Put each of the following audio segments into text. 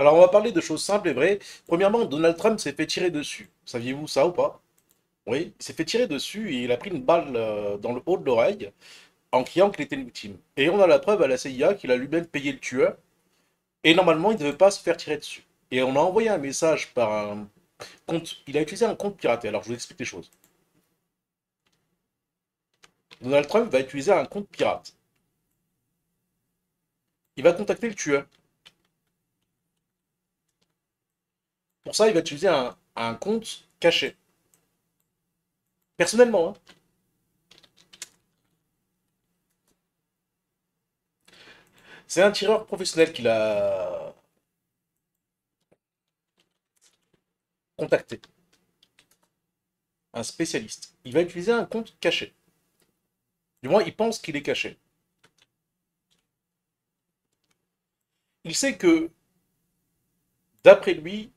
Alors, on va parler de choses simples et vraies. Premièrement, Donald Trump s'est fait tirer dessus. Saviez-vous ça ou pas Oui, il s'est fait tirer dessus et il a pris une balle euh, dans le haut de l'oreille en criant qu'il était une victime. Et on a la preuve à la CIA qu'il a lui-même payé le tueur. Et normalement, il ne devait pas se faire tirer dessus. Et on a envoyé un message par un compte. Il a utilisé un compte piraté. Alors, je vous explique les choses. Donald Trump va utiliser un compte pirate. Il va contacter le tueur. Pour ça, il va utiliser un, compte caché. Personnellement. Hein. C'est un tireur professionnel qui l'a contacté. Un spécialiste. Il va utiliser un compte caché. Du moins, il pense qu'il est caché. Il sait que, d'après lui,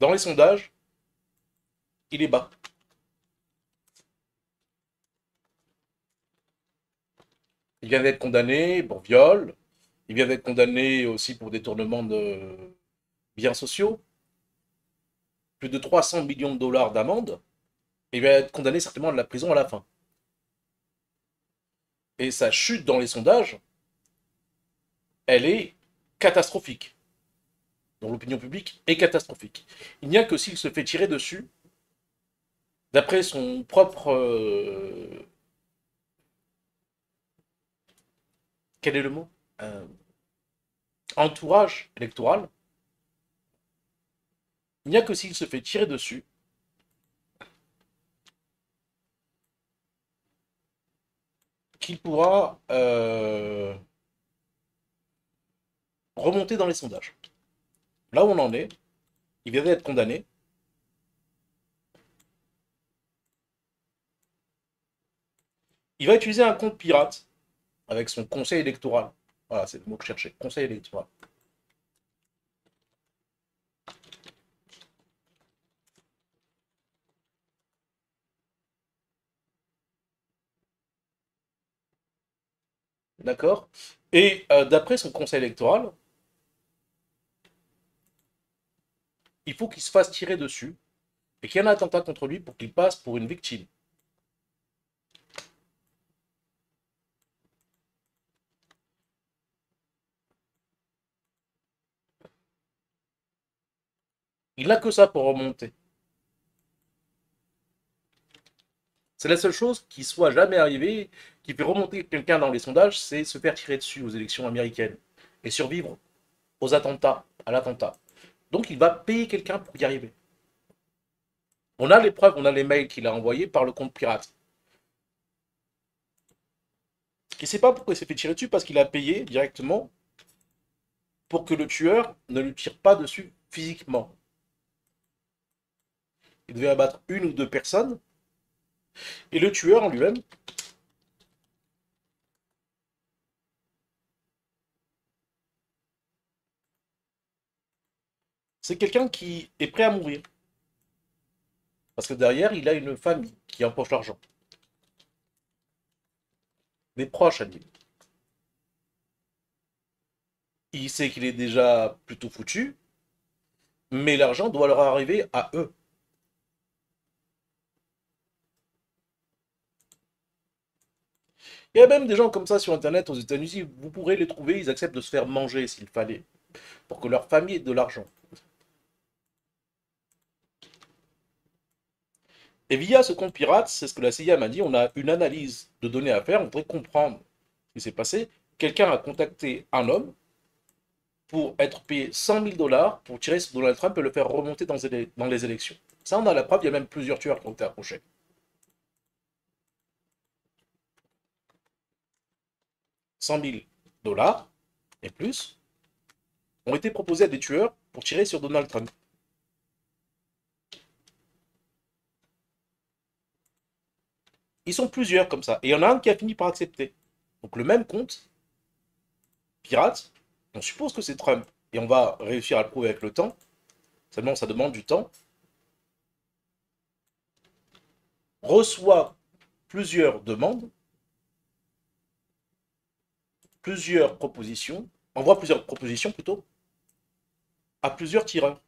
dans les sondages, il est bas. Il vient d'être condamné pour viol, il vient d'être condamné aussi pour détournement de biens sociaux, plus de 300 millions de dollars d'amende, et il vient être condamné certainement à la prison à la fin. Et sa chute dans les sondages, elle est catastrophique dont l'opinion publique est catastrophique. Il n'y a que s'il se fait tirer dessus, d'après son propre... Euh, quel est le mot euh, Entourage électoral. Il n'y a que s'il se fait tirer dessus qu'il pourra euh, remonter dans les sondages là où on en est, il vient être condamné. Il va utiliser un compte pirate avec son conseil électoral. Voilà, c'est le mot que je cherchais, conseil électoral. D'accord Et euh, d'après son conseil électoral, il faut qu'il se fasse tirer dessus et qu'il y ait un attentat contre lui pour qu'il passe pour une victime. Il n'a que ça pour remonter. C'est la seule chose qui soit jamais arrivée, qui fait remonter quelqu'un dans les sondages, c'est se faire tirer dessus aux élections américaines et survivre aux attentats, à l'attentat. Donc il va payer quelqu'un pour y arriver. On a les preuves, on a les mails qu'il a envoyés par le compte pirate. Il ne sait pas pourquoi il s'est fait tirer dessus, parce qu'il a payé directement pour que le tueur ne lui tire pas dessus physiquement. Il devait abattre une ou deux personnes. Et le tueur en lui-même c'est quelqu'un qui est prêt à mourir. Parce que derrière, il a une famille qui empoche l'argent. Des proches à lui. Il sait qu'il est déjà plutôt foutu, mais l'argent doit leur arriver à eux. Il y a même des gens comme ça sur Internet aux États-Unis, vous pourrez les trouver, ils acceptent de se faire manger s'il fallait, pour que leur famille ait de l'argent. Et via ce compte pirate, c'est ce que la CIA m'a dit, on a une analyse de données à faire, on voudrait comprendre ce qui s'est passé. Quelqu'un a contacté un homme pour être payé 100 000 dollars pour tirer sur Donald Trump et le faire remonter dans, dans les élections. Ça, on a la preuve, il y a même plusieurs tueurs qui ont été approchés. « 100 000 dollars et plus ont été proposés à des tueurs pour tirer sur Donald Trump. Ils sont plusieurs comme ça. Et il y en a un qui a fini par accepter. Donc le même compte, pirate, on suppose que c'est Trump. Et on va réussir à le prouver avec le temps. Seulement, ça demande du temps. Reçoit plusieurs demandes, plusieurs propositions, envoie plusieurs propositions plutôt, à plusieurs tireurs.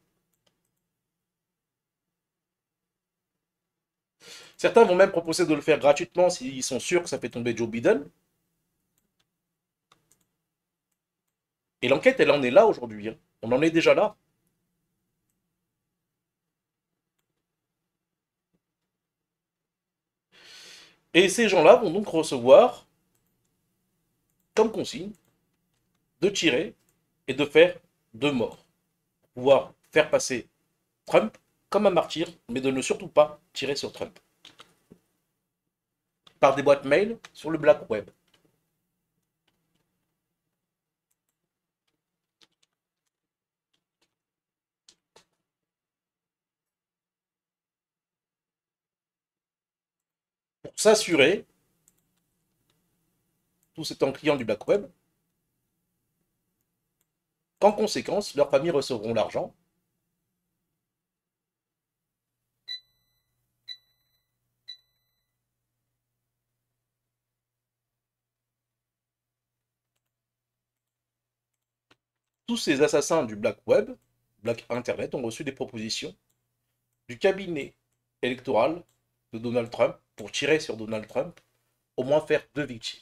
Certains vont même proposer de le faire gratuitement s'ils sont sûrs que ça fait tomber Joe Biden. Et l'enquête, elle en est là aujourd'hui. Hein. On en est déjà là. Et ces gens-là vont donc recevoir comme consigne de tirer et de faire deux morts. Pouvoir faire passer Trump comme un martyr, mais de ne surtout pas tirer sur Trump par des boîtes mail sur le black web. Pour s'assurer, tous étant clients du black web, qu'en conséquence, leurs familles recevront l'argent tous ces assassins du Black Web, Black Internet, ont reçu des propositions du cabinet électoral de Donald Trump pour tirer sur Donald Trump, au moins faire deux victimes.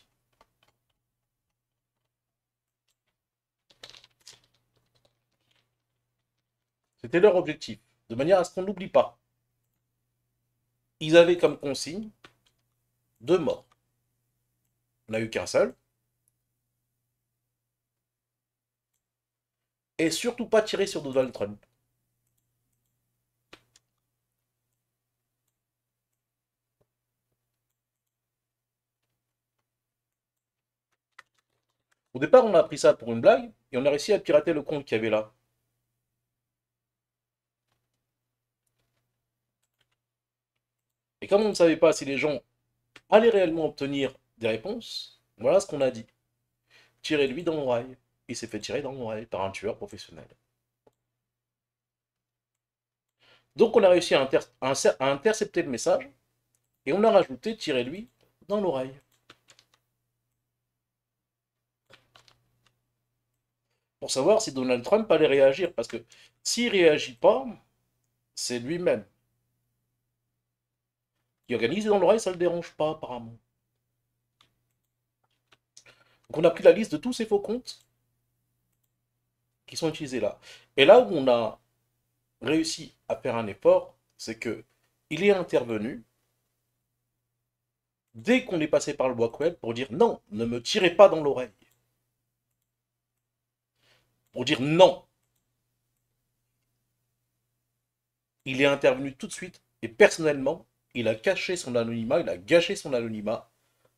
C'était leur objectif, de manière à ce qu'on n'oublie pas. Ils avaient comme consigne deux morts. On n'a eu qu'un seul, Et surtout pas tirer sur Donald Trump. Au départ, on a pris ça pour une blague, et on a réussi à pirater le compte qu'il y avait là. Et comme on ne savait pas si les gens allaient réellement obtenir des réponses, voilà ce qu'on a dit. Tirez-lui dans l'oreille il s'est fait tirer dans, l'oreille par un tueur professionnel. Donc on a réussi à, intercepter le message et on a rajouté tirer lui dans l'oreille. Pour savoir si Donald Trump allait réagir, parce que s'il réagit pas, c'est lui-même. Il organise dans l'oreille, ça ne le dérange pas apparemment. Donc on a pris la liste de tous ces faux comptes qui sont utilisés là. Et là où on a réussi à faire un effort, c'est que il est intervenu dès qu'on est passé par le bois Blackwell pour dire non, ne me tirez pas dans l'oreille. Pour dire non. Il est intervenu tout de suite et personnellement, il a caché son anonymat, il a gâché son anonymat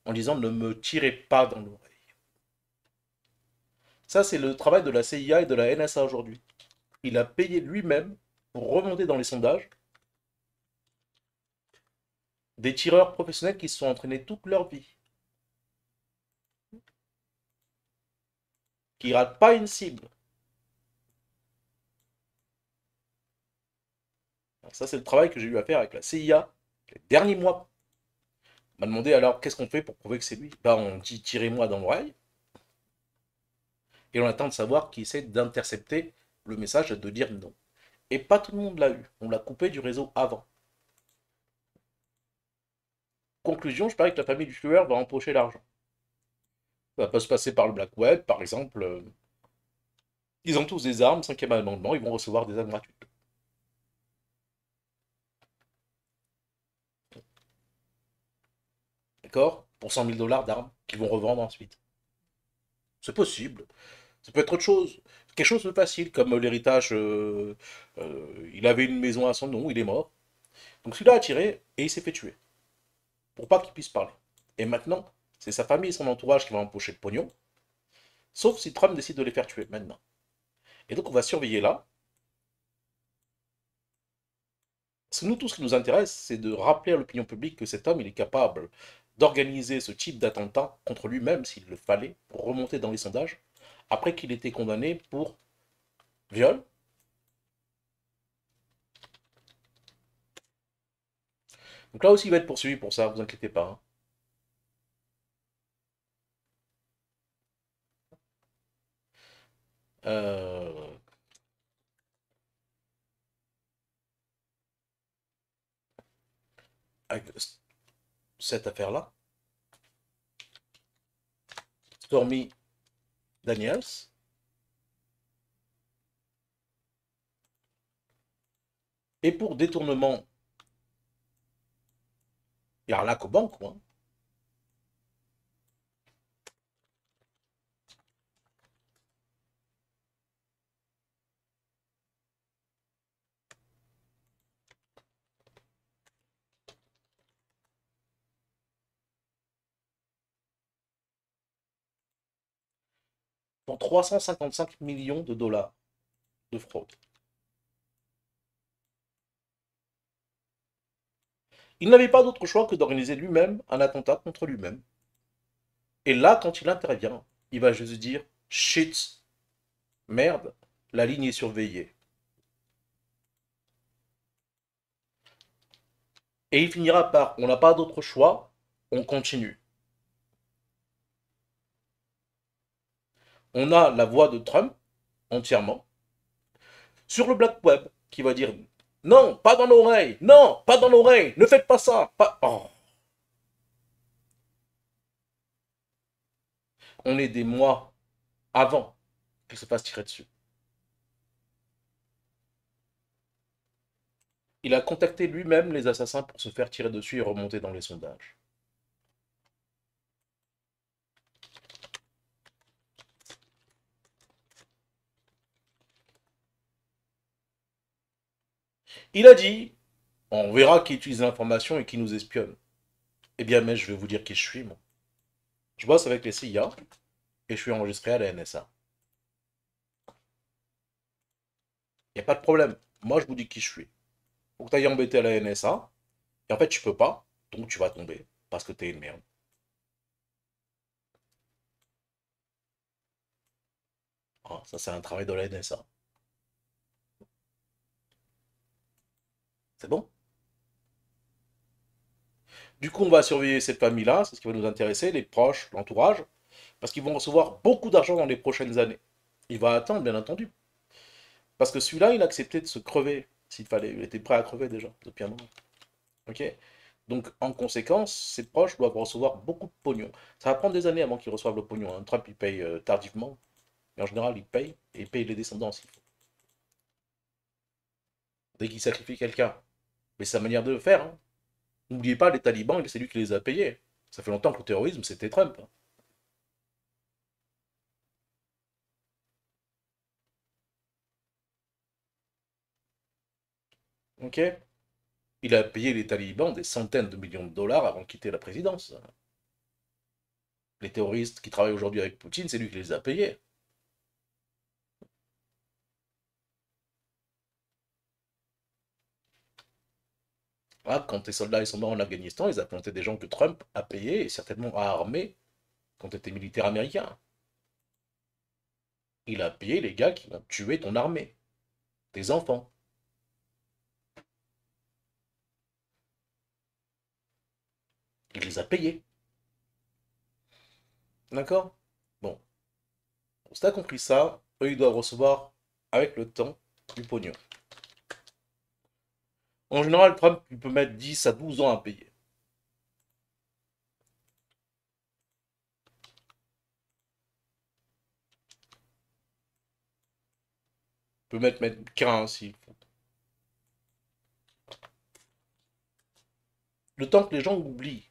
en disant ne me tirez pas dans l'oreille. Ça, c'est le travail de la CIA et de la NSA aujourd'hui. Il a payé lui-même pour remonter dans les sondages des tireurs professionnels qui se sont entraînés toute leur vie. Qui ratent pas une cible. ça, c'est le travail que j'ai eu à faire avec la CIA les derniers mois. On m'a demandé alors qu'est-ce qu'on fait pour prouver que c'est lui ben, on dit tirez-moi dans l'oreille. Et on attend de savoir qui essaie d'intercepter le message de dire non. Et pas tout le monde l'a eu. On l'a coupé du réseau avant. Conclusion, je parie que la famille du tueur va empocher l'argent. Ça pas se passer par le Black Web, par exemple. Euh, ils ont tous des armes, cinquième amendement, ils vont recevoir des armes gratuites. D'accord Pour 100 000 dollars d'armes qu'ils vont revendre ensuite. C'est possible. Ça peut être autre chose. Quelque chose de facile, comme euh, l'héritage. Euh, euh, il avait une maison à son nom, il est mort. Donc celui-là a tiré et il s'est fait tuer. Pour pas qu'il puisse parler. Et maintenant, c'est sa famille et son entourage qui vont empocher le pognon. Sauf si Trump décide de les faire tuer maintenant. Et donc on va surveiller là. nous, tout ce qui nous intéresse, c'est de rappeler à l'opinion publique que cet homme, il est capable d'organiser ce type d'attentat contre lui-même, s'il le fallait, pour remonter dans les sondages, après qu'il était condamné pour viol. Donc là aussi, il va être poursuivi pour ça, vous inquiétez pas. Hein. Euh, cette affaire-là, Stormy Daniels. Et pour détournement, il y a la aux banques, Dans 355 millions de dollars de fraude. Il n'avait pas d'autre choix que d'organiser lui-même un attentat contre lui-même. Et là, quand il intervient, il va juste dire shit, merde, la ligne est surveillée. Et il finira par on n'a pas d'autre choix, on continue. on a la voix de Trump entièrement sur le black web qui va dire non, pas dans l'oreille, non, pas dans l'oreille, ne faites pas ça. Oh. On est des mois avant qu'il se fasse tirer dessus. Il a contacté lui-même les assassins pour se faire tirer dessus et remonter dans les sondages. Il a dit, on verra qui utilise l'information et qui nous espionne. Eh bien, mais je vais vous dire qui je suis, moi. Je bosse avec les CIA et je suis enregistré à la NSA. Il n'y a pas de problème. Moi, je vous dis qui je suis. Faut que tu ailles embêter à la NSA. Et en fait, tu peux pas, donc tu vas tomber. Parce que tu es une merde. Ah, ça, c'est un travail de la NSA. C'est bon Du coup, on va surveiller cette famille-là, c'est ce qui va nous intéresser, les proches, l'entourage, parce qu'ils vont recevoir beaucoup d'argent dans les prochaines années. Il va attendre, bien entendu. Parce que celui-là, il acceptait de se crever, s'il fallait. Il était prêt à crever déjà, depuis un moment. Ok donc, en conséquence, ses proches doivent recevoir beaucoup de pognon. Ça va prendre des années avant qu'ils reçoivent le pognon. un hein. Trump, il paye euh, tardivement. Mais en général, il paye et il paye les descendants s'il faut. Dès qu'il sacrifie quelqu'un, mais sa manière de faire. Hein. N'oubliez pas, les talibans, c'est lui qui les a payés. Ça fait longtemps que le terrorisme, c'était Trump. Ok Il a payé les talibans des centaines de millions de dollars avant de quitter la présidence. Les terroristes qui travaillent aujourd'hui avec Poutine, c'est lui qui les a payés. quand tes soldats ils sont morts en Afghanistan, ils planté des gens que Trump a payés et certainement a armés quand tu étais militaire américain. Il a payé les gars qui ont tué ton armée, tes enfants. Il les a payés. D'accord Bon. Si t'as compris ça, eux, ils doivent recevoir, avec le temps, du pognon. En général, problème, il peut mettre 10 à 12 ans à payer. Il peut mettre, mettre 15 s'il faut. Le temps que les gens oublient.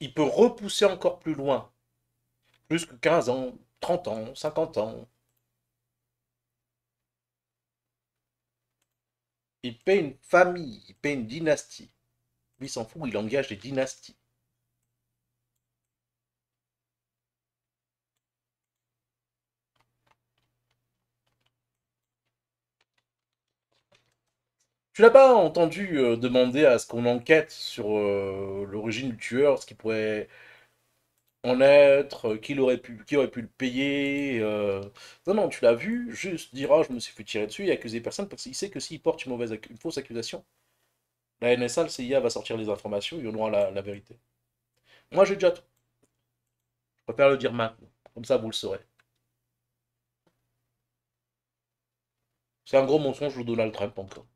Il peut repousser encore plus loin. Plus que 15 ans, 30 ans, 50 ans. Il paie une famille, il paie une dynastie. Lui, il s'en fout, il engage des dynasties. Tu l'as pas entendu euh, demander à ce qu'on enquête sur euh, l'origine du tueur, ce qui pourrait en être, euh, qui aurait pu, qui aurait pu le payer. Euh. Non, non, tu l'as vu, juste dira ah, je me suis fait tirer dessus et accuser personne parce qu'il sait que s'il porte une, mauvaise fausse accusation, la NSA, le CIA va sortir les informations, on aura la, la vérité. Moi, j'ai déjà tout. Je préfère le dire maintenant, comme ça vous le saurez. C'est un gros mensonge de Donald Trump encore.